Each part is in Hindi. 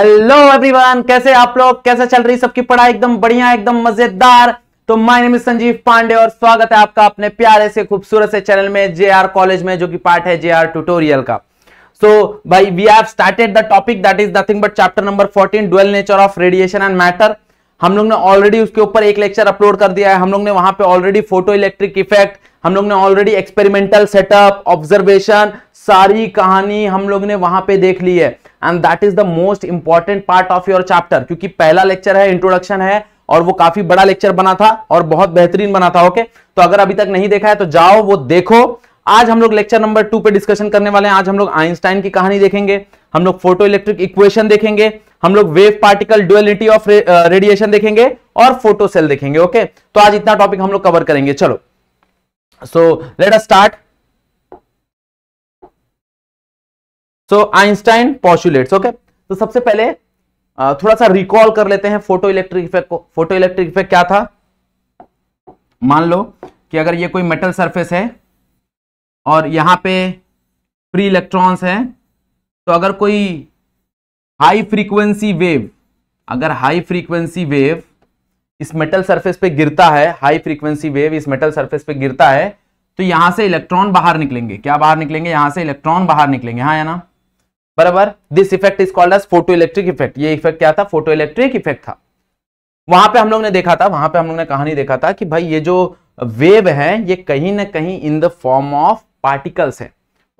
हेलो एवरीवन कैसे आप लोग कैसे चल रही सबकी पढ़ाई एकदम बढ़िया एकदम मजेदार तो my name is Sanjeev Pandey और स्वागत है आपका अपने प्यारे से खूबसूरत से चैनल में आर कॉलेज में जो कि पार्ट है जेआर ट्यूटोरियल का सो भाई we have started the topic that is nothing but chapter number fourteen dual nature of radiation and matter हम लोग ने ऑलरेडी उसके ऊपर एक लेक्चर अपलोड कर दिया है हम लोग ने वहां पे ऑलरेडी फोटो इलेक्ट्रिक इफेक्ट हम लोग ने ऑलरेडी एक्सपेरिमेंटल सेटअप ऑब्जर्वेशन सारी कहानी हम लोग ने वहां पे देख ली है and that is the most important part of your chapter क्योंकि पहला लेक्चर है इंट्रोडक्शन है और वो काफी बड़ा लेक्चर बना था और बहुत बेहतरीन बना था ओके okay? तो अगर अभी तक नहीं देखा है तो जाओ वो देखो आज हम लोग लेक्चर नंबर टू पे डिस्कशन करने वाले हैं आज हम लोग आइंस्टाइन की कहानी देखेंगे हम लोग फोटो इलेक्ट्रिक इक्वेशन देखेंगे हम लोग wave particle duality of radiation देखेंगे और फोटो सेल देखेंगे ओके okay? तो आज इतना टॉपिक हम लोग कवर करेंगे चलो so let us start so Einstein postulates okay तो सबसे पहले थोड़ा सा रिकॉल कर लेते हैं फोटो इलेक्ट्रिक इफेक्ट को फोटो इलेक्ट्रिक इफेक्ट क्या था मान लो कि अगर ये कोई मेटल सरफेस है और यहां पे फ्री इलेक्ट्रॉन्स हैं तो अगर कोई हाई फ्रीक्वेंसी वेव अगर हाई फ्रीक्वेंसी वेव इस मेटल सरफेस पे गिरता है हाई फ्रीक्वेंसी वेव इस मेटल सरफेस पे गिरता है तो यहां से इलेक्ट्रॉन बाहर निकलेंगे क्या बाहर निकलेंगे यहां से इलेक्ट्रॉन बाहर निकलेंगे हाँ या ना बराबर this effect is called as photoelectric effect ये इफेक्ट क्या था फोटो इलेक्ट्रिक इफेक्ट था वहां पे हम लोग ने देखा था वहां पे हम लोग ने कहानी देखा था कि भाई ये जो वेव है ये कहीं ना कहीं in the form of particles है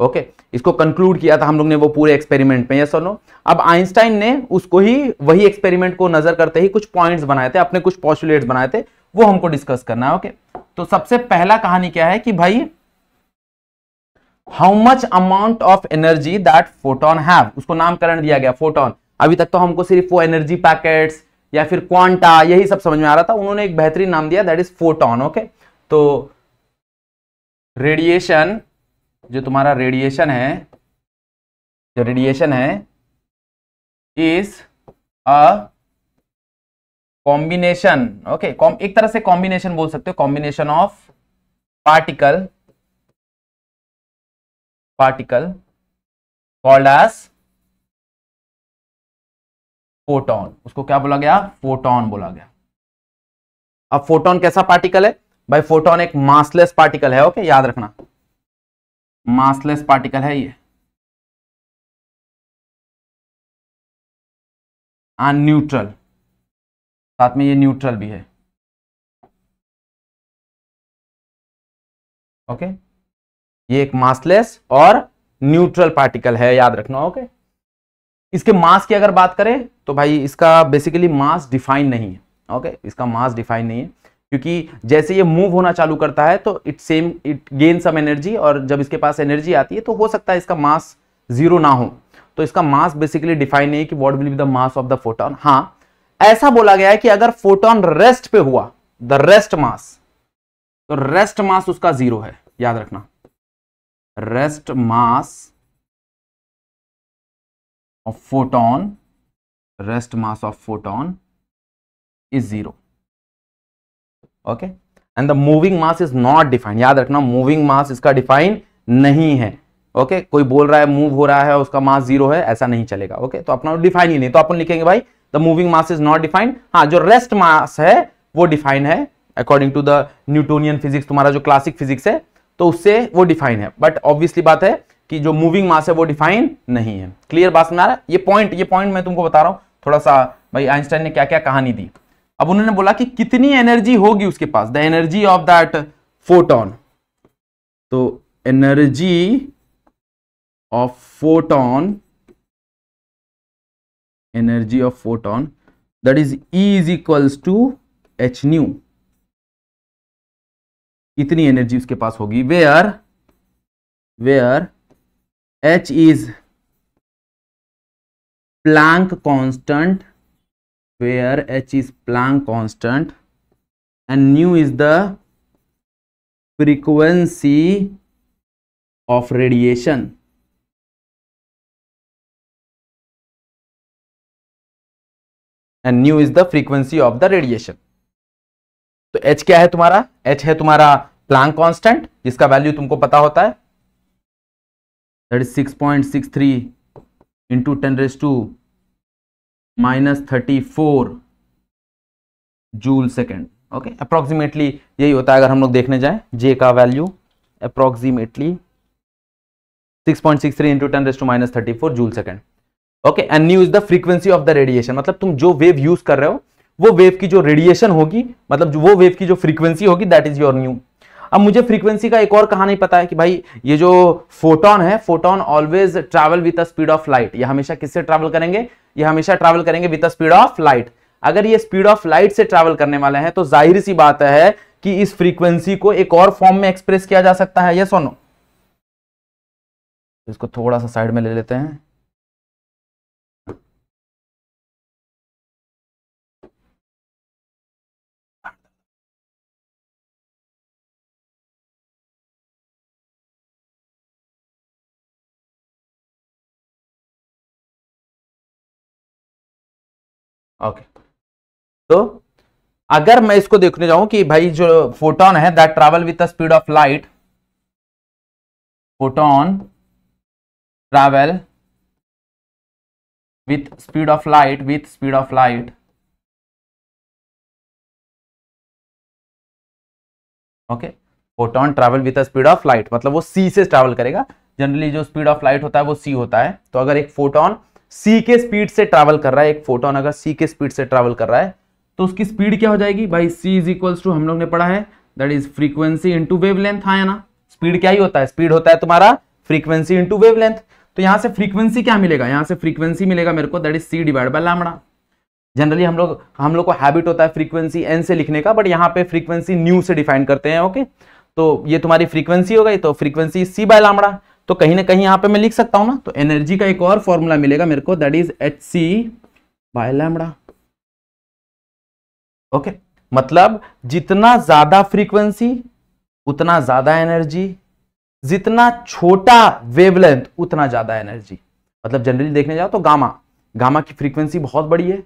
ओके okay, इसको कंक्लूड किया था हम लोग ने वो पूरे एक्सपेरिमेंट में यस और नो अब आइंस्टाइन ने उसको ही वही एक्सपेरिमेंट को नजर करते ही कुछ पॉइंट्स बनाए थे अपने कुछ पॉस्टुलेट्स बनाए थे वो हमको डिस्कस करना है ओके okay? तो सबसे पहला कहानी क्या है कि भाई how much amount of energy that photon have उसको नामकरण दिया गया फोटोन अभी तक तो हमको सिर्फ वो एनर्जी पैकेट्स या फिर क्वांटा यही सब समझ में आ रहा था उन्होंने एक बेहतरीन नाम दिया दैट इज फोटोन ओके तो रेडिएशन जो तुम्हारा रेडिएशन है जो रेडिएशन है इज अ कॉम्बिनेशन ओके एक तरह से कॉम्बिनेशन बोल सकते हो combination of particle particle called as photon उसको क्या बोला गया फोटोन बोला गया अब फोटोन कैसा पार्टिकल है भाई फोटोन एक मासलेस पार्टिकल है ओके याद रखना मासलेस पार्टिकल है ये न्यूट्रल साथ में ये न्यूट्रल भी है ओके okay? ये एक मासलेस और न्यूट्रल पार्टिकल है याद रखना ओके इसके मास की अगर बात करें तो भाई इसका बेसिकली मास डिफाइन नहीं है ओके इसका मास डिफाइन नहीं है क्योंकि जैसे ये मूव होना चालू करता है तो it same it gain some energy और जब इसके पास एनर्जी आती है तो हो सकता है इसका मास जीरो ना हो तो इसका मास बेसिकली डिफाइन नहीं कि what will be the mass of the photon हाँ ऐसा बोला गया है कि अगर फोटोन रेस्ट पे हुआ द रेस्ट मास तो रेस्ट मास उसका जीरो है याद रखना rest mass of photon rest mass of photon is zero okay and the moving mass is not defined याद रखना मूविंग मास इसका डिफाइन नहीं है ओके okay? कोई बोल रहा है मूव हो रहा है उसका मास जीरो है ऐसा नहीं चलेगा ओके okay? तो अपना डिफाइन ही नहीं तो अपन लिखेंगे भाई the moving mass is not defined हाँ जो रेस्ट मास है वो डिफाइन है according to the Newtonian physics तुम्हारा जो क्लासिक फिजिक्स है तो उससे वो डिफाइन है बट ऑब्वियसली बात है कि जो मूविंग मास है वो डिफाइन नहीं है क्लियर बात समझ आ रहा है ये पॉइंट ये पॉइंट मैं तुमको बता रहा हूं थोड़ा सा भाई आइंस्टाइन ने क्या क्या कहानी दी अब उन्होंने बोला कि कितनी एनर्जी होगी उसके पास the energy of that photon तो energy of photon energy of photon that is E is equals to H nu इतनी एनर्जी उसके पास होगी where where H is Planck वे where H is Planck constant and nu is the frequency of radiation and nu is the frequency of the radiation तो h क्या है तुम्हारा h है तुम्हारा प्लांक कांस्टेंट जिसका वैल्यू तुमको पता होता है that is point six three into ten raise to minus thirty four joule second okay approximately यही होता है अगर हम लोग देखने जाए जे का value approximately six point six three into ten raise to minus thirty four joule second okay and nu is the frequency of the radiation मतलब तुम जो वेव यूज कर रहे हो वो वेव की जो रेडिएशन होगी मतलब वो वेव की जो फ्रीक्वेंसी होगी दैट इज योर न्यू अब मुझे फ्रीक्वेंसी का एक और कहानी पता है कि भाई ये जो फोटोन है photon always travel with speed of light ये हमेशा किससे ट्रैवल करेंगे ये हमेशा ट्रैवल करेंगे विद स्पीड ऑफ लाइट अगर ये स्पीड ऑफ लाइट से ट्रैवल करने वाले हैं तो जाहिर सी बात है कि इस फ्रीक्वेंसी को एक और फॉर्म में एक्सप्रेस किया जा सकता है यह सोनो इसको थोड़ा सा साइड में ले लेते हैं ओके तो अगर मैं इसको देखने जाऊं कि भाई जो फोटोन है that travel with the speed of light photon travel with speed of light with speed of light okay photon travel the speed of light मतलब वो सी से ट्रैवल करेगा जनरली जो स्पीड ऑफ लाइट होता है वो सी होता है तो अगर एक फोटोन सी के स्पीड से ट्रैवल कर रहा है एक फोटोन अगर सी के स्पीड से ट्रैवल कर रहा है तो उसकी स्पीड क्या हो जाएगी भाई सी इज इक्वल टू हम लोग ने पढ़ा है that is frequency into wavelength हाँ ना स्पीड क्या ही होता है स्पीड होता है तुम्हारा फ्रीक्वेंसी इंटू वेव लेंथ तो यहाँ से फ्रीक्वेंसी क्या मिलेगा यहाँ से फ्रीक्वेंसी मिलेगा मेरे को that is c divide by lambda generally हम लोग हम लोग को हैबिट होता है फ्रीक्वेंसी एन से लिखने का बट यहाँ पे फ्रीक्वेंसी न्यू से डिफाइन करते हैं ओके तो ये तुम्हारी फ्रीक्वेंसी हो गई तो फ्रीक्वेंसी सी बाय लामड़ा तो कहीं ना कहीं यहां पे मैं लिख सकता हूं ना तो एनर्जी का एक और फॉर्मूला मिलेगा मेरे को that is h c by okay मतलब जितना ज्यादा फ्रीक्वेंसी उतना ज्यादा एनर्जी जितना छोटा वेवलेंथ उतना ज्यादा एनर्जी मतलब जनरली देखने जाओ तो गामा गामा की फ्रीक्वेंसी बहुत बड़ी है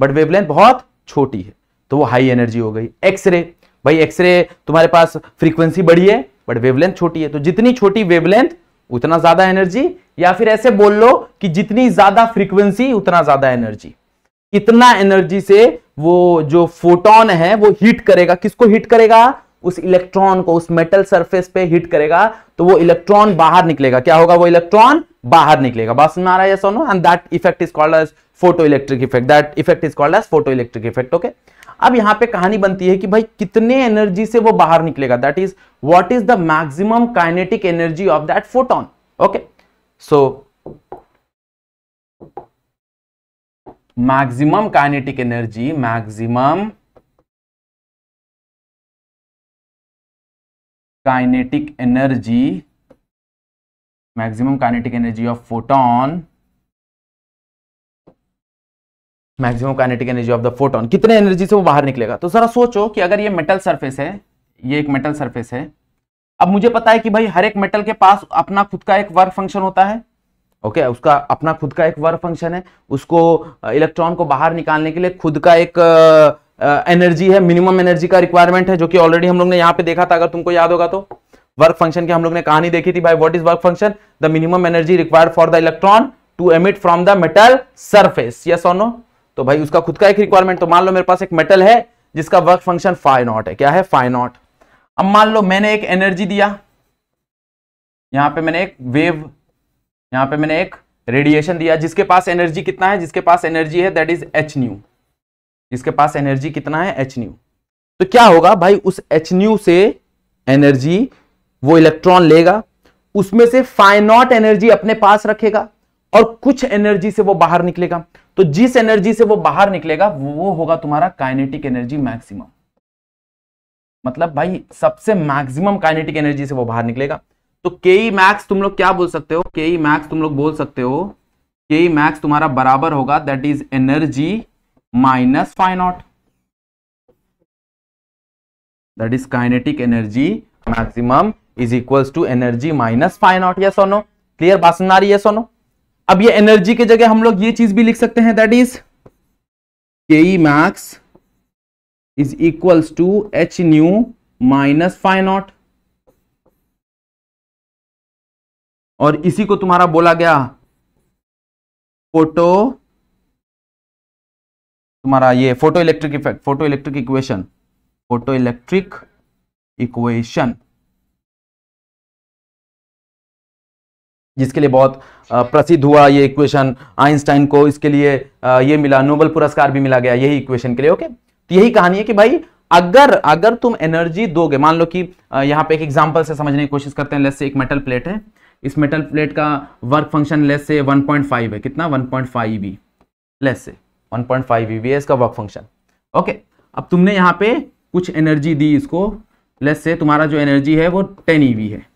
बट वेवलेंथ बहुत छोटी है तो वो हाई एनर्जी हो गई एक्सरे भाई एक्सरे तुम्हारे पास फ्रीक्वेंसी बड़ी है बट वेवलेंथ छोटी है तो जितनी छोटी वेवलेंथ उतना ज्यादा एनर्जी या फिर ऐसे बोल लो कि जितनी ज्यादा फ्रीक्वेंसी उतना ज्यादा एनर्जी इतना एनर्जी से वो जो फोटोन है वो हीट करेगा किसको हीट करेगा उस इलेक्ट्रॉन को उस मेटल सरफेस पे हिट करेगा तो वो इलेक्ट्रॉन बाहर निकलेगा क्या होगा वो इलेक्ट्रॉन बाहर निकलेगा बात में आ रहा है सोनो and that effect is called as photoelectric effect that effect is called as photoelectric effect okay अब यहां पे कहानी बनती है कि भाई कितने एनर्जी से वो बाहर निकलेगा that is what is the maximum kinetic energy of that photon okay so maximum kinetic energy maximum kinetic energy maximum kinetic energy of photon maximum kinetic energy of the photon कितने एनर्जी से वो बाहर निकलेगा तो जरा सोचो कि अगर ये मेटल सरफेस है ये एक मेटल सरफेस है अब मुझे पता है कि भाई हर एक मेटल के पास अपना खुद का एक वर्क फंक्शन होता है ओके okay, उसका अपना खुद का एक वर्क फंक्शन है उसको इलेक्ट्रॉन को बाहर निकालने के लिए खुद का एक एनर्जी है मिनिमम एनर्जी का रिक्वायरमेंट है जो कि ऑलरेडी हम लोग ने यहां पे देखा था अगर तुमको याद होगा तो वर्क फंक्शन की हम लोग ने कहानी देखी थी भाई what is work function the minimum energy required for the electron to emit from the metal surface yes और नो तो भाई उसका खुद का एक रिक्वायरमेंट तो मान लो मेरे पास एक मेटल है जिसका वर्क फंक्शन फाइव नॉट है क्या है फाइव नॉट अब मान लो मैंने एक एनर्जी दिया यहां पे मैंने एक वेव यहां पे मैंने एक रेडिएशन दिया जिसके पास एनर्जी कितना है जिसके पास एनर्जी है दैट इज एच न्यू जिसके पास एनर्जी कितना है एच न्यू तो क्या होगा भाई उस एच न्यू से एनर्जी वो इलेक्ट्रॉन लेगा उसमें से फाइनॉट एनर्जी अपने पास रखेगा और कुछ एनर्जी से वो बाहर निकलेगा तो जिस एनर्जी से वो बाहर निकलेगा वो होगा तुम्हारा काइनेटिक एनर्जी मैक्सिमम मतलब भाई सबसे मैक्सिमम काइनेटिक एनर्जी से वो बाहर निकलेगा तो के मैक्स e तुम लोग क्या बोल सकते हो के मैक्स e तुम लोग बोल सकते हो के मैक्स e तुम्हारा बराबर होगा that is energy minus phi naught that is kinetic energy maximum is equal to energy minus phi naught naught yes or no clear बात आ रही है सोनो अब ये एनर्जी की जगह हम लोग ये चीज भी लिख सकते हैं that is K E max is equals to H nu minus phi naught और इसी को तुम्हारा बोला गया फोटो तुम्हारा ये photoelectric effect photoelectric equation photoelectric equation जिसके लिए बहुत प्रसिद्ध हुआ ये इक्वेशन आइंस्टाइन को इसके लिए ये मिला नोबल पुरस्कार भी मिला गया यही इक्वेशन के लिए ओके तो यही कहानी है कि भाई अगर अगर तुम एनर्जी दोगे मान लो कि यहाँ पे एक एग्जाम्पल से समझने की कोशिश करते हैं लेस से एक मेटल प्लेट है इस मेटल प्लेट का वर्क फंक्शन लेस से 1.5 है कितना 1.5 पॉइंट फाइव लेस से 1.5 पॉइंट है इसका वर्क फंक्शन ओके अब तुमने यहाँ पे कुछ एनर्जी दी इसको लेस से तुम्हारा जो एनर्जी है वो टेन ई है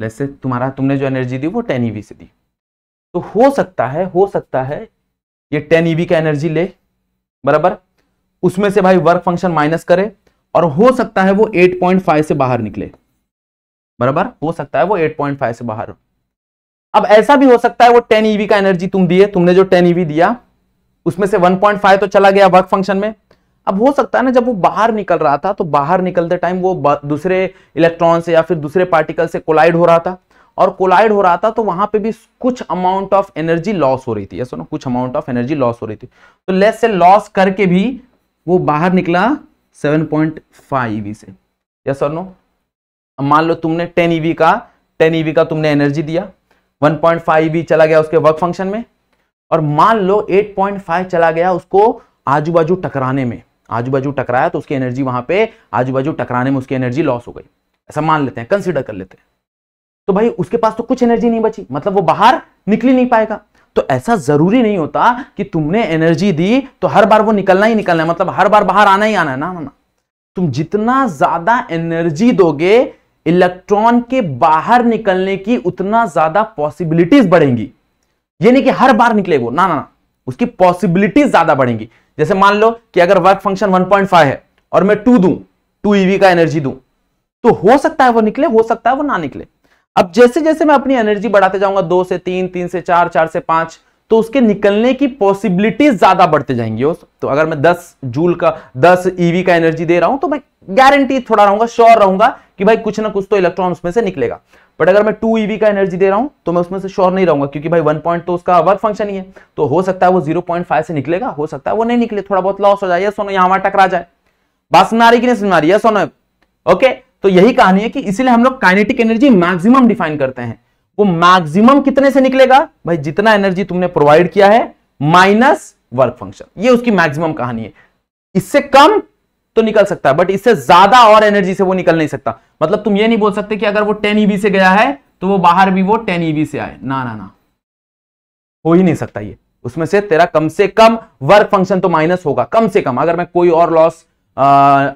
जैसे तुम्हारा तुमने जो एनर्जी दी वो टेन ईवी e से दी तो हो सकता है हो सकता है ये टेन ई e का एनर्जी ले बराबर उसमें से भाई वर्क फंक्शन माइनस करे और हो सकता है वो 8.5 से बाहर निकले बराबर हो सकता है वो 8.5 से बाहर अब ऐसा भी हो सकता है वो 10 ईवी e का एनर्जी तुम दिए तुमने जो 10 ईवी दिया उसमें से 1.5 तो चला गया वर्क फंक्शन में अब हो सकता है ना जब वो बाहर निकल रहा था तो बाहर निकलते टाइम वो दूसरे इलेक्ट्रॉन से या फिर दूसरे पार्टिकल से कोलाइड हो रहा था और कोलाइड हो रहा था तो वहां पे भी कुछ अमाउंट ऑफ एनर्जी लॉस हो रही थी सुनो कुछ अमाउंट ऑफ एनर्जी लॉस हो रही थी तो लेस से लॉस करके भी वो बाहर निकला सेवन पॉइंट e से यस और नो मान लो तुमने टेन ईवी e का टेन ईवी e का तुमने एनर्जी दिया वन पॉइंट चला गया उसके वर्क फंक्शन में और मान लो 8.5 चला गया उसको आजू बाजू टकराने में आजू बाजू टकराया तो उसकी एनर्जी वहां पे आजू बाजू टकराने में उसकी एनर्जी लॉस हो गई ऐसा मान लेते हैं कंसिडर कर लेते हैं तो भाई उसके पास तो कुछ एनर्जी नहीं बची मतलब वो बाहर निकल ही नहीं पाएगा तो ऐसा जरूरी नहीं होता कि तुमने एनर्जी दी तो हर बार वो निकलना ही निकलना है मतलब हर बार बाहर आना ही आना है ना ना तुम जितना ज्यादा एनर्जी दोगे इलेक्ट्रॉन के बाहर निकलने की उतना ज्यादा पॉसिबिलिटीज बढ़ेंगी ये नहीं कि हर बार निकले वो ना ना, ना उसकी पॉसिबिलिटीज ज्यादा बढ़ेंगी जैसे मान लो कि अगर वर्क फंक्शन 1.5 है और मैं टू दूं टू ईवी e का एनर्जी दूं तो हो सकता है वो निकले हो सकता है वो ना निकले अब जैसे जैसे मैं अपनी एनर्जी बढ़ाते जाऊंगा दो से तीन तीन से चार चार से पांच तो उसके निकलने की पॉसिबिलिटीज ज्यादा बढ़ते जाएंगी उस तो अगर मैं 10 जूल का 10 ईवी e का एनर्जी दे रहा हूं तो मैं गारंटी थोड़ा रहूंगा श्योर रहूंगा कि भाई कुछ ना कुछ तो इलेक्ट्रॉन उसमें से निकलेगा बट अगर मैं टू ईवी e का एनर्जी दे रहा हूं तो मैं उसमें से श्योर नहीं रहूंगा क्योंकि भाई वन पॉइंट तो उसका वर्क फंक्शन ही है तो हो सकता है वो जीरो पॉइंट फाइव से निकलेगा हो सकता है वो नहीं निकले थोड़ा बहुत लॉस हो जाए सोनो यहां वहां टकरा जाए बात सुना रही कि नहीं सुना रही है सोनो ओके तो यही कहानी है कि इसीलिए हम लोग काइनेटिक एनर्जी मैक्सिमम डिफाइन करते हैं वो मैक्सिमम कितने से निकलेगा भाई जितना एनर्जी तुमने प्रोवाइड किया है माइनस वर्क फंक्शन ये उसकी मैक्सिमम कहानी है इससे कम तो निकल सकता है बट इससे ज्यादा और एनर्जी से वो निकल नहीं सकता मतलब तुम ये नहीं बोल सकते कि अगर वो टेन ईवी e से गया है तो वो बाहर भी वो टेन ईवी e से आए ना ना ना हो ही नहीं सकता ये उसमें से तेरा कम से कम वर्क फंक्शन तो माइनस होगा कम से कम अगर मैं कोई और लॉस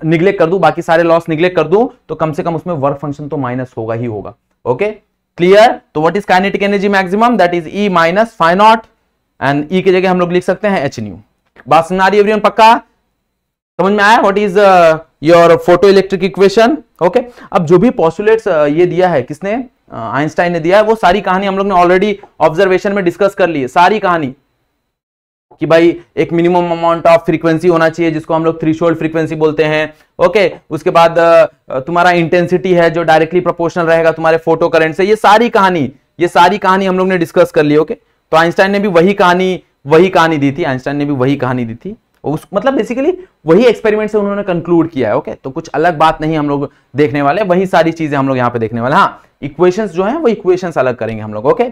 निग्लेक्ट कर दू बाकी सारे लॉस निग्लेक्ट कर दू तो कम से कम उसमें वर्क फंक्शन तो माइनस होगा ही होगा ओके क्लियर तो what is kinetic energy maximum that is E minus phi naught and E की जगह हम लोग लिख सकते हैं एच न्यू बात समझ आ रही एवरीवन पक्का समझ में आया what is your photoelectric equation okay अब जो भी पॉस्टुलेट्स uh, ये दिया है किसने आइंस्टाइन uh, ने दिया है वो सारी कहानी हम लोग ने ऑलरेडी ऑब्जर्वेशन में डिस्कस कर ली है सारी कहानी कि भाई एक मिनिमम अमाउंट ऑफ फ्रीक्वेंसी होना चाहिए जिसको हम लोग थ्री शोल्ड फ्रीक्वेंसी बोलते हैं ओके उसके बाद तुम्हारा इंटेंसिटी है जो डायरेक्टली प्रोपोर्शनल रहेगा तुम्हारे फोटो करेंट से ये सारी कहानी ये सारी कहानी हम लोग ने डिस्कस कर ली ओके तो आइंस्टाइन ने भी वही कहानी वही कहानी दी थी आइंस्टाइन ने भी वही कहानी दी थी उस मतलब बेसिकली वही एक्सपेरिमेंट से उन्होंने कंक्लूड किया है ओके तो कुछ अलग बात नहीं हम लोग देखने वाले वही सारी चीजें हम लोग यहाँ पे देखने वाले हाँ इक्वेशन जो है वो इक्वेशन अलग करेंगे हम लोग ओके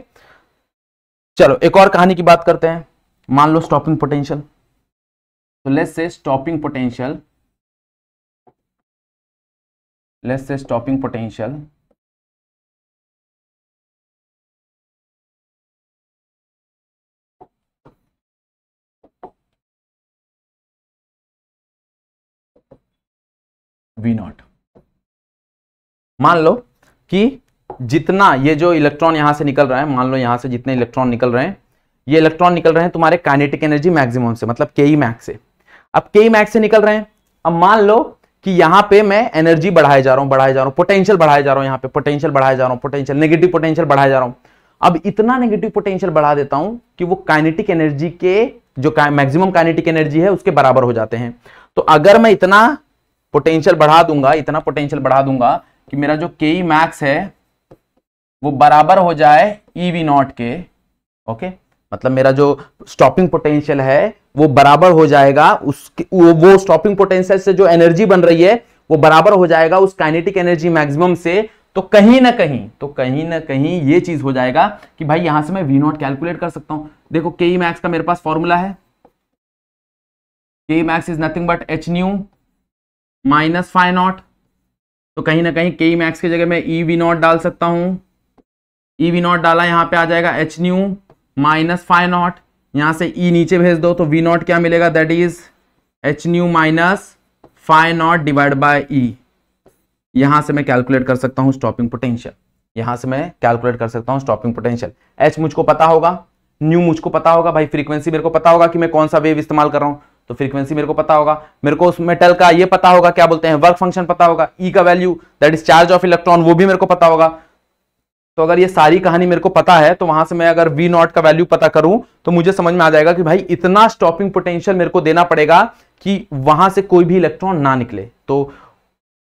चलो एक और कहानी की बात करते हैं मान लो स्टॉपिंग पोटेंशियल तो लेस से स्टॉपिंग पोटेंशियल लेस से स्टॉपिंग पोटेंशियल वी नॉट मान लो कि जितना ये जो इलेक्ट्रॉन यहां से निकल रहा है मान लो यहां से जितने इलेक्ट्रॉन निकल रहे हैं ये इलेक्ट्रॉन निकल रहे हैं तुम्हारे काइनेटिक एनर्जी मैक्सिमम से मतलब के ई मैक्स से अब के ई मैक्स से निकल रहे हैं अब मान लो कि यहां पे मैं एनर्जी बढ़ाए जा रहा हूं बढ़ाए जा रहा हूं पोटेंशियल बढ़ाए जा रहा हूं यहां पे पोटेंशियल बढ़ाए जा रहा हूँ पोटेंशियल नेगेटिव पोटेंशियल बढ़ाए जा रहा हूं अब इतना नेगेटिव पोटेंशियल बढ़ा देता हूं कि वो काइनेटिक एनर्जी के जो मैक्सिमम काइनेटिक एनर्जी है उसके बराबर हो जाते हैं तो अगर मैं इतना पोटेंशियल बढ़ा दूंगा इतना पोटेंशियल बढ़ा दूंगा कि मेरा जो के मैक्स e है वो बराबर हो जाए ईवी e नॉट के ओके मतलब मेरा जो स्टॉपिंग पोटेंशियल है वो बराबर हो जाएगा उसके वो, स्टॉपिंग पोटेंशियल से जो एनर्जी बन रही है वो बराबर हो जाएगा उस काइनेटिक एनर्जी मैक्सिमम से तो कहीं ना कहीं तो कहीं ना कहीं ये चीज हो जाएगा कि भाई यहां से मैं वी नॉट कैलकुलेट कर सकता हूं देखो के मैक्स e का मेरे पास फॉर्मूला है K max is nothing but h nu minus phi naught तो कहीं ना कहीं e के मैक्स की जगह मैं ई वी नॉट डाल सकता हूं ई वी नॉट डाला यहां पे आ जाएगा h nu minus phi naught यहां से ई e नीचे भेज दो तो वी नॉट क्या मिलेगा that is h nu minus phi naught divide by E e. यहां से मैं कैलकुलेट कर सकता हूं स्टॉपिंग पोटेंशियल यहां से मैं कैलकुलेट कर सकता हूँ स्टॉपिंग पोटेंशियल एच मुझको पता होगा न्यू मुझको पता होगा भाई फ्रीक्वेंसी मेरे को पता होगा कि मैं कौन सा वेव इस्तेमाल कर रहा हूं तो फ्रीक्वेंसी मेरे को पता होगा मेरे को उस मेटल का ये पता होगा क्या बोलते हैं वर्क फंक्शन पता होगा ई e का value that is charge of electron वो भी मेरे को पता होगा तो अगर ये सारी कहानी मेरे को पता है तो वहां से मैं अगर वी नॉट का वैल्यू पता करूं तो मुझे समझ में आ जाएगा कि भाई इतना स्टॉपिंग पोटेंशियल मेरे को देना पड़ेगा कि वहां से कोई भी इलेक्ट्रॉन ना निकले तो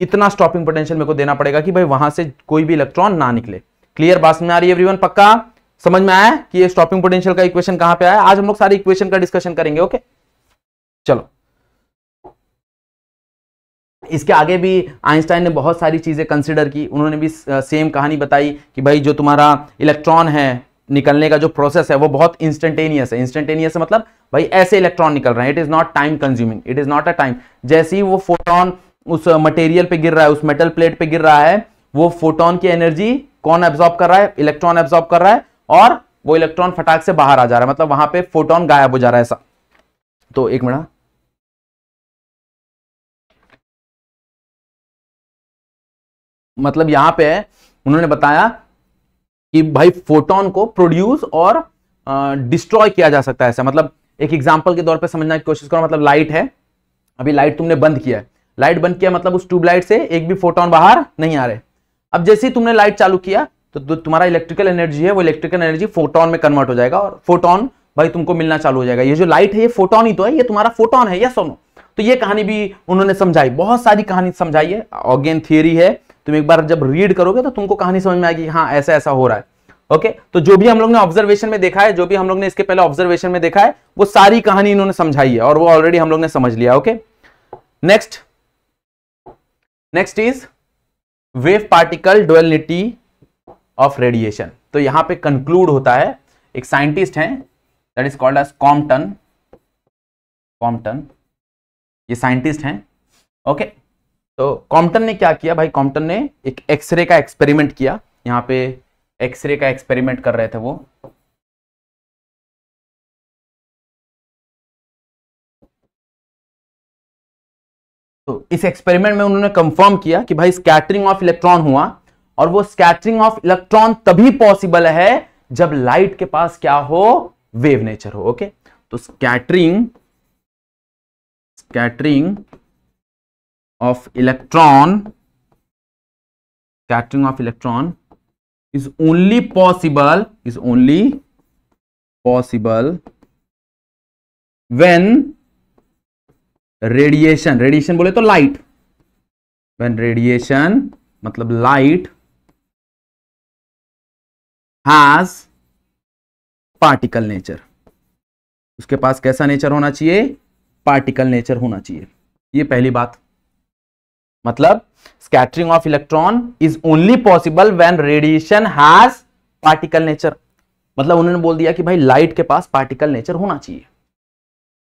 इतना स्टॉपिंग पोटेंशियल मेरे को देना पड़ेगा कि भाई वहां से कोई भी इलेक्ट्रॉन ना निकले क्लियर बात में आ रही है एवरीवन पक्का समझ में आया कि ये स्टॉपिंग पोटेंशियल का इक्वेशन कहां पे आया आज हम लोग सारी इक्वेशन का डिस्कशन करेंगे ओके चलो इसके आगे भी आइंस्टाइन ने बहुत सारी चीज़ें कंसिडर की उन्होंने भी सेम कहानी बताई कि भाई जो तुम्हारा इलेक्ट्रॉन है निकलने का जो प्रोसेस है वो बहुत इंस्टेंटेनियस है इंस्टेंटेनियस मतलब भाई ऐसे इलेक्ट्रॉन निकल रहे हैं it is not time consuming it is not a time जैसे ही वो फोटोन उस मटेरियल पे गिर रहा है उस मेटल प्लेट पे गिर रहा है वो फोटोन की एनर्जी कौन एब्जॉर्ब कर रहा है इलेक्ट्रॉन एब्जॉर्ब कर रहा है और वो इलेक्ट्रॉन फटाक से बाहर आ जा रहा है मतलब वहां पे फोटोन गायब हो जा रहा है ऐसा तो एक मिनट हाँ। मतलब यहां पे उन्होंने बताया कि भाई फोटोन को प्रोड्यूस और डिस्ट्रॉय किया जा सकता है ऐसा मतलब एक एग्जाम्पल के तौर पर समझने की कोशिश करो मतलब लाइट है अभी लाइट तुमने बंद किया है लाइट बंद किया मतलब उस ट्यूबलाइट से एक भी फोटोन बाहर नहीं आ रहे अब जैसे ही तुमने लाइट चालू किया तो, तो तुम्हारा इलेक्ट्रिकल एनर्जी है वो इलेक्ट्रिकल एनर्जी फोटोन में कन्वर्ट हो जाएगा और फोटोन भाई तुमको मिलना चालू हो जाएगा ये जो लाइट है ये फोटोन ही तो है ये तुम्हारा फोटोन है या सोनो तो ये कहानी भी उन्होंने समझाई बहुत सारी कहानी समझाई है ऑगेन थियरी है तुम एक बार जब रीड करोगे तो तुमको कहानी समझ में आएगी हाँ ऐसा ऐसा हो रहा है ओके तो जो भी हम लोग ने ऑब्जर्वेशन में देखा है जो भी हम लोग ने इसके पहले ऑब्जर्वेशन में देखा है वो सारी कहानी इन्होंने समझाई है और वो ऑलरेडी हम लोग ने समझ लिया okay next next is wave particle duality of radiation तो यहां पे कंक्लूड होता है एक साइंटिस्ट है that is called as Compton Compton ये साइंटिस्ट हैं ओके okay? तो कॉम्पटन ने क्या किया भाई कॉम्पटन ने एक एक्सरे का एक्सपेरिमेंट किया यहाँ पे एक्सरे का एक्सपेरिमेंट कर रहे थे वो तो इस एक्सपेरिमेंट में उन्होंने कंफर्म किया कि भाई स्कैटरिंग ऑफ इलेक्ट्रॉन हुआ और वो स्कैटरिंग ऑफ इलेक्ट्रॉन तभी पॉसिबल है जब लाइट के पास क्या हो वेव नेचर हो ओके तो scattering scattering of electron scattering of electron is only possible is only possible when radiation radiation बोले तो लाइट वेन रेडिएशन मतलब लाइट हैज पार्टिकल नेचर उसके पास कैसा नेचर होना चाहिए पार्टिकल नेचर होना चाहिए ये पहली बात मतलब scattering of electron is only possible when radiation has particle nature मतलब उन्होंने बोल दिया कि भाई लाइट के पास पार्टिकल नेचर होना चाहिए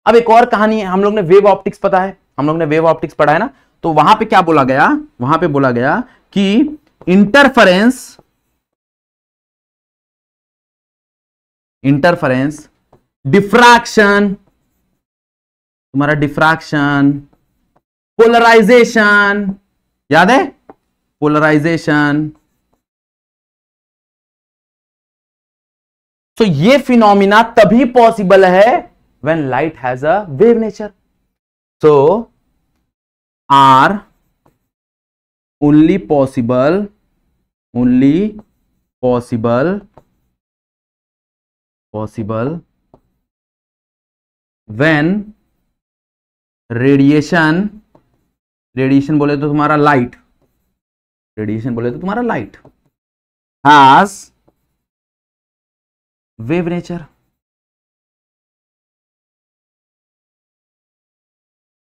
अब एक और कहानी है हम लोग ने वेव ऑप्टिक्स पता है हम लोग ने वेव ऑप्टिक्स पढ़ा है ना तो वहां पे क्या बोला गया वहां पे बोला गया कि इंटरफरेंस इंटरफरेंस डिफ्रैक्शन तुम्हारा डिफ्रैक्शन पोलराइजेशन याद है पोलराइजेशन सो ये फिनोमिना तभी पॉसिबल है when light has a wave nature so are only possible only possible possible when radiation radiation बोले तो तुम्हारा लाइट रेडिएशन बोले तो तुम्हारा लाइट हाज वेव नेचर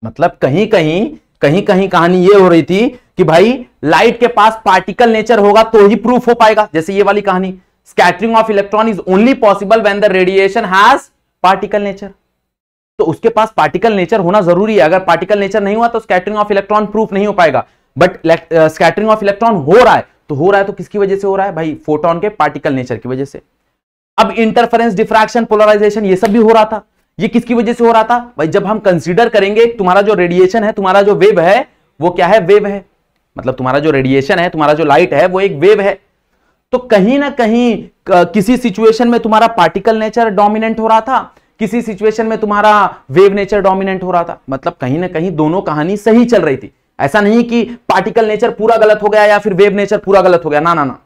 मतलब कहीं कहीं कहीं कहीं कहानी ये हो रही थी कि भाई लाइट के पास पार्टिकल नेचर होगा तो ही प्रूफ हो पाएगा जैसे ये वाली कहानी scattering of electron is only possible when the radiation has particle nature तो उसके पास पार्टिकल नेचर होना जरूरी है अगर पार्टिकल नेचर नहीं हुआ तो स्कैटरिंग ऑफ इलेक्ट्रॉन प्रूफ नहीं हो पाएगा बट स्कैटरिंग ऑफ इलेक्ट्रॉन हो रहा है तो हो रहा है तो किसकी वजह से हो रहा है भाई फोटोन के पार्टिकल नेचर की वजह से अब इंटरफेरेंस डिफ्रैक्शन पोलराइजेशन ये सब भी हो रहा था ये किसकी वजह से हो रहा था भाई जब हम कंसिडर करेंगे तुम्हारा जो रेडिएशन है तुम्हारा जो वेव है वो क्या है वेव है मतलब तुम्हारा जो रेडिएशन है तुम्हारा जो लाइट है वो एक वेव है तो कहीं ना कहीं किसी सिचुएशन में तुम्हारा पार्टिकल नेचर डोमिनेंट हो रहा था किसी सिचुएशन में तुम्हारा वेव नेचर डोमिनेंट हो रहा था मतलब कहीं ना कहीं दोनों कहानी सही चल रही थी ऐसा नहीं कि पार्टिकल नेचर पूरा गलत हो गया या फिर वेव नेचर पूरा गलत हो गया ना ना ना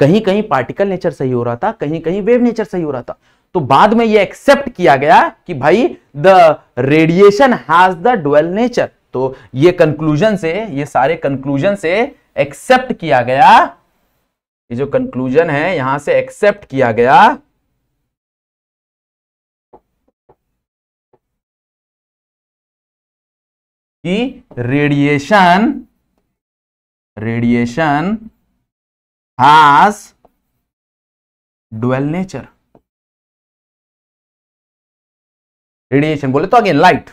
कहीं कहीं पार्टिकल नेचर सही हो रहा था कहीं कहीं वेव नेचर सही हो रहा था तो बाद में यह एक्सेप्ट किया गया कि भाई the radiation has the dual nature तो ये कंक्लूजन से ये सारे कंक्लूजन से एक्सेप्ट किया गया ये जो कंक्लूजन है यहां से एक्सेप्ट किया गया कि radiation radiation has dual nature radiation बोले तो अगेन लाइट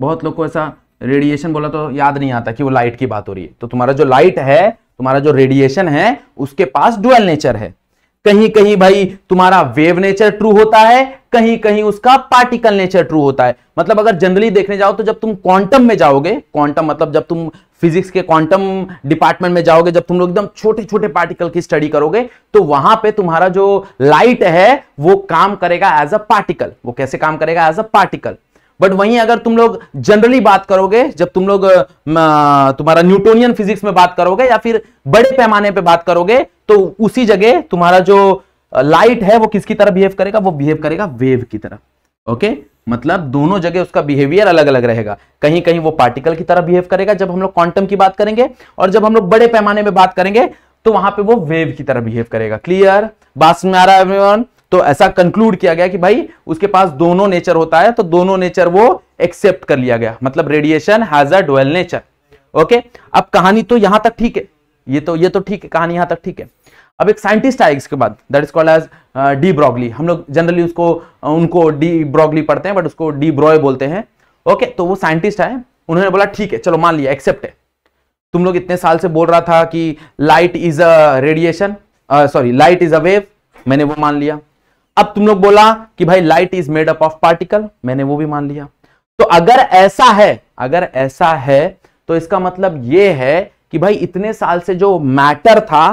बहुत लोग को ऐसा रेडिएशन बोला तो याद नहीं आता कि वो लाइट की बात हो रही है तो तुम्हारा जो लाइट है तुम्हारा जो रेडिएशन है उसके पास डुअल नेचर है कहीं कहीं भाई तुम्हारा वेव नेचर ट्रू होता है कहीं कहीं उसका पार्टिकल नेचर ट्रू होता है मतलब अगर जनरली देखने जाओ तो जब तुम क्वांटम में जाओगे क्वांटम मतलब जब तुम फिजिक्स के क्वांटम डिपार्टमेंट में जाओगे जब तुम लोग एकदम छोटे छोटे पार्टिकल की स्टडी करोगे तो वहां पे तुम्हारा जो लाइट है वो काम करेगा एज अ पार्टिकल वो कैसे काम करेगा एज अ पार्टिकल बट वहीं अगर तुम लोग जनरली बात करोगे जब तुम लोग तुम्हारा न्यूटोनियन फिजिक्स में बात करोगे या फिर बड़े पैमाने पे बात करोगे तो उसी जगह तुम्हारा जो लाइट है वो किसकी तरह बिहेव करेगा वो बिहेव करेगा वेव की तरह ओके मतलब दोनों जगह उसका बिहेवियर अलग अलग रहेगा कहीं कहीं वो पार्टिकल की तरह बिहेव करेगा जब हम लोग क्वांटम की बात करेंगे और जब हम लोग बड़े पैमाने में बात करेंगे तो वहां पे वो वेव की तरह बिहेव करेगा क्लियर बात समझ आ रहा है तो ऐसा कंक्लूड किया गया कि भाई उसके पास दोनों नेचर होता है तो दोनों नेचर वो एक्सेप्ट कर लिया गया मतलब radiation has a dual nature okay अब कहानी तो यहां तक ठीक है ये तो ये तो ठीक है कहानी यहां तक ठीक है अब एक साइंटिस्ट आया इसके बाद that is called as de Broglie हम लोग जनरली उसको uh, उनको डी ब्रॉगली पढ़ते हैं बट उसको डी ब्रॉय बोलते हैं ओके तो वो साइंटिस्ट आए उन्होंने बोला ठीक है चलो मान लिया एक्सेप्ट है तुम लोग इतने साल से बोल रहा था कि light is a radiation sorry light is a wave मैंने वो मान लिया अब तुम लोग बोला कि भाई light is made up of particle मैंने वो भी मान लिया तो अगर ऐसा है अगर ऐसा है तो इसका मतलब ये है कि भाई इतने साल से जो मैटर था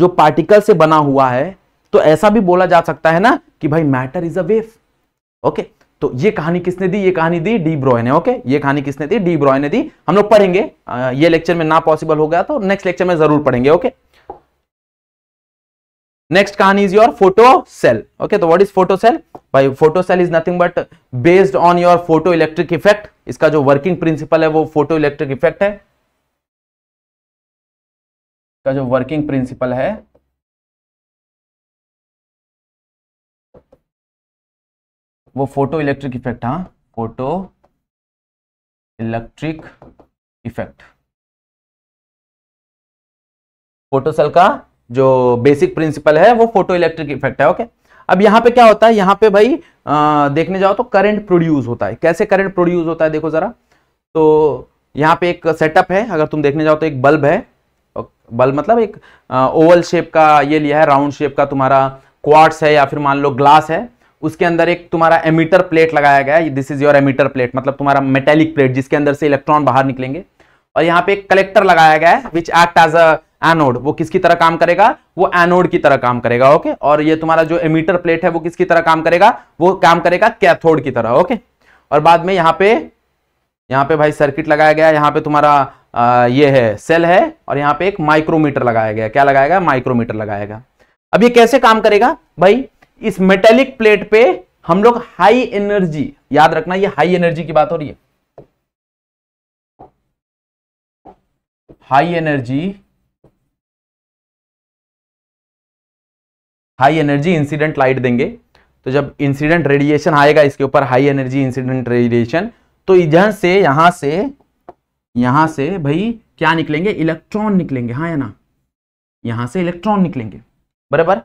जो पार्टिकल से बना हुआ है तो ऐसा भी बोला जा सकता है ना कि भाई matter is a wave okay तो ये कहानी किसने दी ये कहानी दी डी ब्रॉय ने ओके ये कहानी किसने दी डी ब्रॉय ने दी हम लोग पढ़ेंगे ये लेक्चर में ना पॉसिबल हो गया तो नेक्स्ट लेक्चर में जरूर पढ़ेंगे ओके नेक्स्ट कहानी is your photo cell okay तो वॉट इज फोटो सेल भाई photo cell is nothing but based on your photoelectric effect इसका जो वर्किंग प्रिंसिपल है वो फोटो इलेक्ट्रिक इफेक्ट है का जो वर्किंग प्रिंसिपल है वो फोटो इलेक्ट्रिक इफेक्ट हा photoelectric effect photo cell का जो बेसिक प्रिंसिपल है वो फोटो इलेक्ट्रिक इफेक्ट है ओके अब यहाँ पे क्या होता है यहाँ पे भाई आ, देखने जाओ तो करंट प्रोड्यूस होता है कैसे करंट प्रोड्यूस होता है देखो जरा तो यहाँ पे एक सेटअप है अगर तुम देखने जाओ तो एक बल्ब है बल्ब मतलब एक ओवल शेप का ये लिया है राउंड शेप का तुम्हारा क्वार्ट्स है या फिर मान लो ग्लास है उसके अंदर एक तुम्हारा एमीटर प्लेट लगाया गया है this is your emitter plate मतलब तुम्हारा मेटेलिक प्लेट जिसके अंदर से इलेक्ट्रॉन बाहर निकलेंगे और यहाँ पे एक कलेक्टर लगाया गया है which act as a anode वो किसकी तरह काम करेगा वो एनोड की तरह काम करेगा ओके और ये तुम्हारा जो एमीटर प्लेट है वो किसकी तरह काम करेगा वो काम करेगा कैथोड की तरह ओके और बाद में यहाँ पे यहाँ पे भाई सर्किट लगाया गया यहाँ पे तुम्हारा आ, ये है सेल है और यहाँ पे एक माइक्रोमीटर लगाया गया क्या लगाया गया माइक्रोमीटर लगाया गया अब ये कैसे काम करेगा भाई इस मेटेलिक प्लेट पे हम लोग हाई एनर्जी याद रखना ये हाई एनर्जी की बात हो रही है high energy high energy incident light देंगे तो जब इंसिडेंट रेडिएशन आएगा इसके ऊपर हाई एनर्जी इंसिडेंट रेडिएशन तो इधर से यहां से यहां से भाई क्या निकलेंगे इलेक्ट्रॉन निकलेंगे हाँ या ना यहां से इलेक्ट्रॉन निकलेंगे बराबर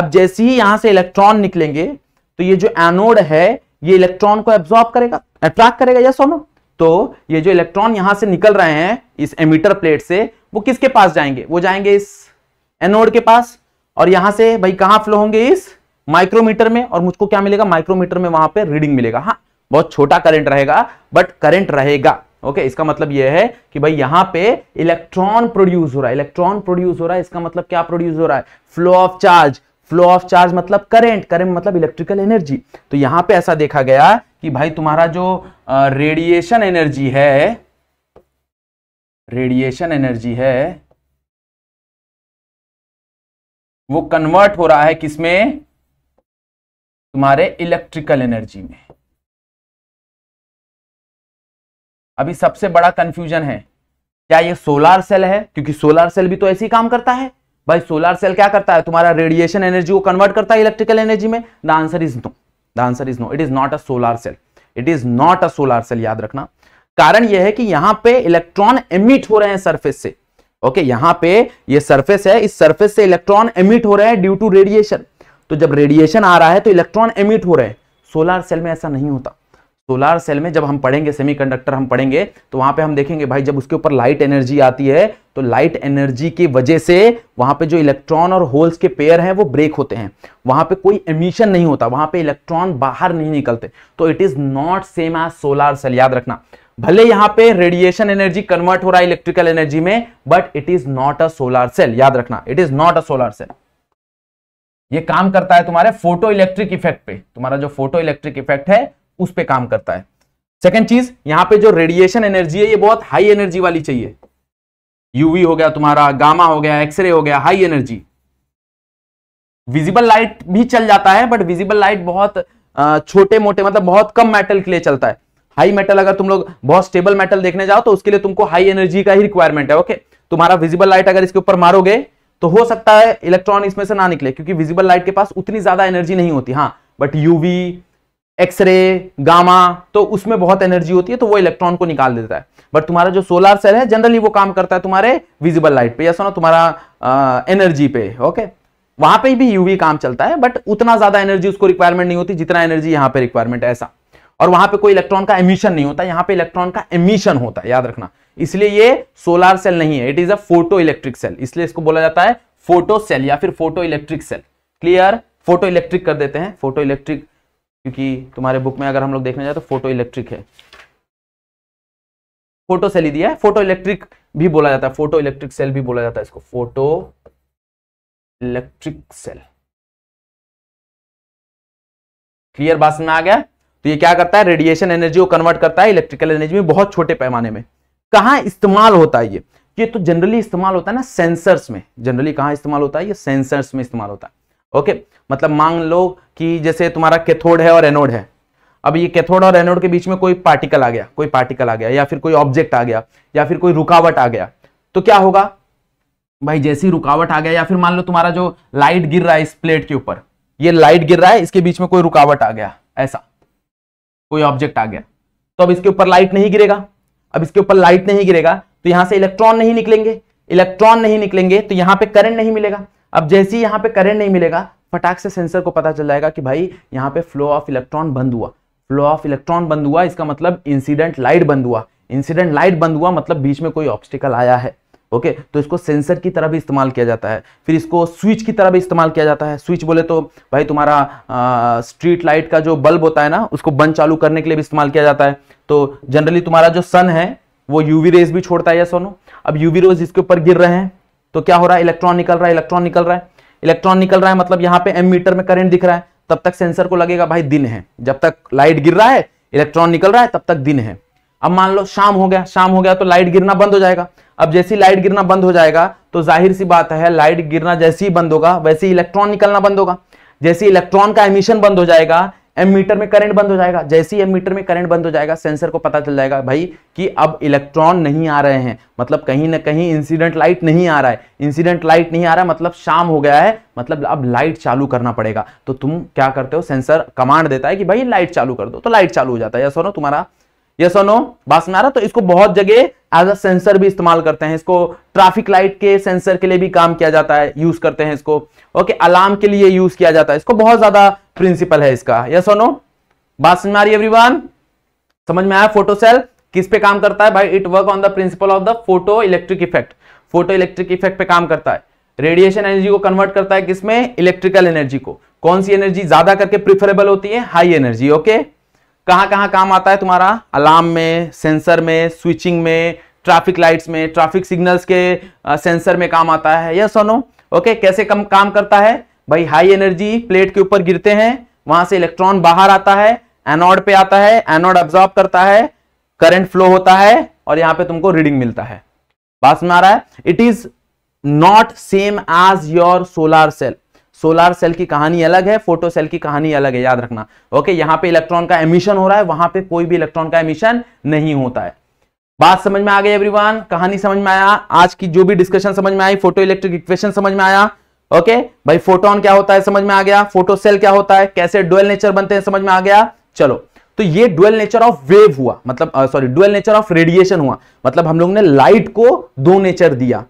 अब जैसे ही यहां से इलेक्ट्रॉन निकलेंगे तो ये जो एनोड है ये इलेक्ट्रॉन को एब्जॉर्ब करेगा अट्रैक्ट करेगा या सोनो तो ये जो इलेक्ट्रॉन यहां से निकल रहे हैं इस एमीटर प्लेट से वो किसके पास जाएंगे वो जाएंगे इस एनोड के पास और यहां से भाई कहां फ्लो होंगे इस माइक्रोमीटर में और मुझको क्या मिलेगा माइक्रोमीटर में वहां पर रीडिंग मिलेगा हाँ बहुत छोटा करंट रहेगा बट करंट रहेगा ओके इसका मतलब यह है कि भाई यहां पे इलेक्ट्रॉन प्रोड्यूस हो रहा है इलेक्ट्रॉन प्रोड्यूस हो रहा है इसका मतलब क्या प्रोड्यूस हो रहा है flow of charge flow of charge मतलब करंट करंट मतलब इलेक्ट्रिकल एनर्जी तो यहां पे ऐसा देखा गया कि भाई तुम्हारा जो रेडिएशन एनर्जी है रेडिएशन एनर्जी है वो कन्वर्ट हो रहा है किसमें तुम्हारे इलेक्ट्रिकल एनर्जी में अभी सबसे बड़ा कंफ्यूजन है क्या ये सोलार सेल है क्योंकि सोलार सेल भी तो ऐसे ही काम करता है भाई सोलार सेल क्या करता है तुम्हारा रेडिएशन एनर्जी को कन्वर्ट करता है इलेक्ट्रिकल एनर्जी में the answer is no the answer is no it is not a solar cell it is not a solar cell याद रखना कारण यह है कि यहां पे इलेक्ट्रॉन एमिट हो रहे हैं सरफेस से ओके यहां पे ये सरफेस है इस सरफेस से इलेक्ट्रॉन एमिट हो रहे हैं ड्यू टू रेडिएशन तो जब रेडिएशन आ रहा है तो इलेक्ट्रॉन एमिट हो रहे हैं सोलार सेल में ऐसा नहीं होता सोलार सेल में जब हम पढ़ेंगे सेमीकंडक्टर हम पढ़ेंगे तो वहां पे हम देखेंगे भाई जब उसके ऊपर लाइट एनर्जी आती है तो लाइट एनर्जी की वजह से वहां पे जो इलेक्ट्रॉन और होल्स के पेयर हैं वो ब्रेक होते हैं वहां पे कोई एमिशन नहीं होता वहां पे इलेक्ट्रॉन बाहर नहीं निकलते तो it is not same as solar cell याद रखना भले यहां पे रेडिएशन एनर्जी कन्वर्ट हो रहा है इलेक्ट्रिकल एनर्जी में but it is not a solar cell याद रखना it is not a solar cell ये काम करता है तुम्हारे फोटो इलेक्ट्रिक इफेक्ट पे तुम्हारा जो फोटो इलेक्ट्रिक इफेक्ट है उस पर काम करता है सेकेंड चीज यहां पे जो रेडिएशन एनर्जी है ये बहुत हाई एनर्जी वाली चाहिए यूवी हो गया तुम्हारा गामा हो गया एक्सरे हो गया हाई एनर्जी विजिबल लाइट भी चल जाता है बट विजिबल लाइट बहुत छोटे मोटे मतलब बहुत कम मेटल के लिए चलता है हाई मेटल अगर तुम लोग बहुत स्टेबल मेटल देखने जाओ तो उसके लिए तुमको हाई एनर्जी का ही रिक्वायरमेंट है ओके तुम्हारा विजिबल लाइट अगर इसके ऊपर मारोगे तो हो सकता है इलेक्ट्रॉन इसमें से ना निकले क्योंकि विजिबल लाइट के पास उतनी ज्यादा एनर्जी नहीं होती हाँ बट यूवी एक्सरे गामा तो उसमें बहुत एनर्जी होती है तो वो इलेक्ट्रॉन को निकाल देता है बट तुम्हारा जो सोलर सेल है जनरली वो काम करता है तुम्हारे विजिबल लाइट पे या सुना तुम्हारा आ, एनर्जी पे ओके वहां पे भी यूवी काम चलता है बट उतना ज्यादा एनर्जी उसको रिक्वायरमेंट नहीं होती जितना एनर्जी यहाँ पे रिक्वायरमेंट है ऐसा और वहां पे कोई इलेक्ट्रॉन का एमिशन नहीं होता यहां पे इलेक्ट्रॉन का एमिशन होता है याद रखना इसलिए ये सोलर सेल नहीं है it is a photoelectric cell इसलिए इसको बोला जाता है फोटो सेल या फिर photoelectric cell clear photoelectric कर देते हैं फोटो इलेक्ट्रिक क्योंकि तुम्हारे बुक में अगर हम लोग देखने जाए तो फोटो इलेक्ट्रिक है फोटो सेल ही दिया है फोटो इलेक्ट्रिक भी बोला जाता है फोटो इलेक्ट्रिक सेल भी बोला जाता है इसको फोटो इलेक्ट्रिक सेल क्लियर बात में आ गया तो ये क्या करता है रेडिएशन एनर्जी को कन्वर्ट करता है इलेक्ट्रिकल एनर्जी में बहुत छोटे पैमाने में कहा इस्तेमाल होता है ये ये तो जनरली इस्तेमाल होता है ना सेंसर्स में जनरली कहा इस्तेमाल होता है ये सेंसर्स में इस्तेमाल होता है ओके मतलब मान लो कि जैसे तुम्हारा कैथोड है और एनोड है अब ये कैथोड और एनोड के बीच में कोई पार्टिकल आ गया कोई पार्टिकल आ गया या फिर कोई ऑब्जेक्ट आ गया या फिर कोई रुकावट आ गया तो क्या होगा भाई जैसी रुकावट आ गया या फिर मान लो तुम्हारा जो लाइट गिर रहा है इस प्लेट के ऊपर ये लाइट गिर रहा है इसके बीच में कोई रुकावट आ गया ऐसा कोई ऑब्जेक्ट आ गया तो अब इसके ऊपर लाइट नहीं गिरेगा अब इसके ऊपर लाइट नहीं गिरेगा तो यहां से इलेक्ट्रॉन नहीं निकलेंगे इलेक्ट्रॉन नहीं निकलेंगे तो यहां पे करंट नहीं मिलेगा अब जैसे ही यहां पे करंट नहीं मिलेगा फटाक से सेंसर को पता चल जाएगा कि भाई यहाँ पे फ्लो ऑफ इलेक्ट्रॉन बंद हुआ फ्लो ऑफ इलेक्ट्रॉन बंद हुआ इसका मतलब इंसिडेंट लाइट बंद हुआ इंसिडेंट लाइट बंद हुआ मतलब बीच में कोई ऑब्स्टिकल आया है ओके तो इसको सेंसर की तरह भी इस्तेमाल किया जाता है फिर इसको स्विच की तरह भी इस्तेमाल किया जाता है स्विच बोले तो भाई तुम्हारा आ, स्ट्रीट लाइट का जो बल्ब होता है ना उसको बंद चालू करने के लिए भी इस्तेमाल किया जाता है तो जनरली तुम्हारा जो सन है वो यूवी रेज भी छोड़ता है या सोनो अब यूवी रेज इसके ऊपर गिर रहे हैं तो क्या हो रहा है इलेक्ट्रॉन निकल रहा है इलेक्ट्रॉन निकल रहा है इलेक्ट्रॉन निकल रहा है मतलब यहाँ पे एम मीटर में करंट दिख रहा है तब तक सेंसर को लगेगा भाई दिन है जब तक लाइट गिर रहा है इलेक्ट्रॉन निकल रहा है तब तक दिन है अब मान लो शाम हो गया शाम हो गया तो लाइट गिरना बंद हो जाएगा अब जैसी लाइट गिरना बंद हो जाएगा तो जाहिर सी बात है लाइट गिरना जैसे ही बंद होगा वैसे ही इलेक्ट्रॉन निकलना बंद होगा जैसे इलेक्ट्रॉन का एमिशन बंद हो जाएगा मीटर में करंट बंद हो जाएगा जैसे ही एम मीटर में करंट बंद हो जाएगा सेंसर को पता चल जाएगा भाई कि अब इलेक्ट्रॉन नहीं आ रहे हैं मतलब कहीं ना कहीं इंसिडेंट लाइट नहीं आ रहा है इंसिडेंट लाइट नहीं आ रहा मतलब शाम हो गया है मतलब अब लाइट चालू करना पड़ेगा तो तुम क्या करते हो सेंसर कमांड देता है कि भाई लाइट चालू कर दो तो लाइट चालू हो जाता है या सोनो तुम्हारा यस और नो बात समझ रहा तो इसको बहुत जगह एज अ सेंसर भी इस्तेमाल करते हैं इसको ट्रैफिक लाइट के सेंसर के लिए भी काम किया जाता है यूज करते हैं इसको ओके अलार्म के लिए यूज किया जाता है इसको बहुत ज्यादा प्रिंसिपल है इसका यस और नो बात समझ आ रही है एवरीवन समझ में आया फोटो सेल किस पे काम करता है भाई it work on the principle of the photoelectric effect photoelectric effect पे काम करता है रेडिएशन एनर्जी को कन्वर्ट करता है किसमें इलेक्ट्रिकल एनर्जी को कौन सी एनर्जी ज्यादा करके प्रिफरेबल होती है हाई एनर्जी ओके okay? कहां कहां काम आता है तुम्हारा अलार्म में सेंसर में स्विचिंग में ट्रैफिक लाइट्स में ट्रैफिक सिग्नल्स के सेंसर में काम आता है यस और ओके कैसे कम काम करता है भाई हाई एनर्जी प्लेट के ऊपर गिरते हैं वहां से इलेक्ट्रॉन बाहर आता है एनोड पे आता है एनोड ऑब्जॉर्ब करता है करंट फ्लो होता है और यहां पे तुमको रीडिंग मिलता है बात समझ आ रहा है it is not same as your solar cell solar cell की कहानी अलग है फोटो सेल की कहानी अलग है याद रखना ओके यहाँ पे इलेक्ट्रॉन का एमिशन हो रहा है वहां पे कोई भी इलेक्ट्रॉन का एमिशन नहीं होता है बात समझ में आ गई एवरीवन कहानी समझ में आया आज की जो भी डिस्कशन समझ में आई फोटो इलेक्ट्रिक इक्वेशन समझ में आया ओके भाई फोटोन क्या होता है समझ में आ गया फोटो सेल क्या होता है कैसे डुअल नेचर बनते हैं समझ में आ गया चलो तो ये डुअल नेचर ऑफ वेव हुआ मतलब sorry dual nature of radiation हुआ मतलब हम लोग ने लाइट को दो नेचर दिया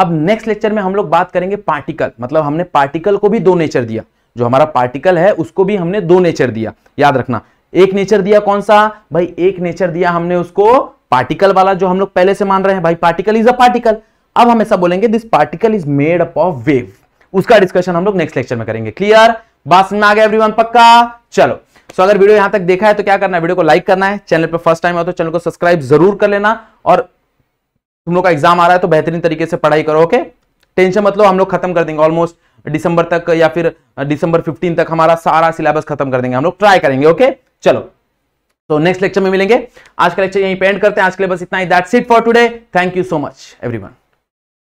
अब नेक्स्ट लेक्चर में हम लोग बात करेंगे पार्टिकल मतलब हमने पार्टिकल को भी दो नेचर दिया जो हमारा पार्टिकल है उसको भी हमने दो नेचर दिया याद रखना एक नेचर दिया कौन सा भाई एक नेचर दिया हमने उसको पार्टिकल वाला जो हम लोग पहले से मान रहे हैं भाई पार्टिकल इज अ पार्टिकल अब हम ऐसा बोलेंगे this particle is made up of wave उसका डिस्कशन हम लोग नेक्स्ट लेक्चर में करेंगे क्लियर बात में आ गया एवरीवन पक्का चलो सो अगर वीडियो यहां तक देखा है तो क्या करना है वीडियो को लाइक करना है चैनल पर फर्स्ट टाइम हो तो चैनल को सब्सक्राइब जरूर कर लेना और तुम लोग का एग्जाम आ रहा है तो बेहतरीन तरीके से पढ़ाई करो ओके टेंशन मतलब हम लोग खत्म कर देंगे ऑलमोस्ट दिसंबर तक या फिर दिसंबर फिफ्टीन तक हमारा सारा सिलेबस खत्म कर देंगे हम लोग ट्राई करेंगे ओके चलो तो नेक्स्ट लेक्चर में मिलेंगे आज का लेक्चर यहीं पेंड करते हैं आज के लिए बस इतना ही that's it for today thank you so much everyone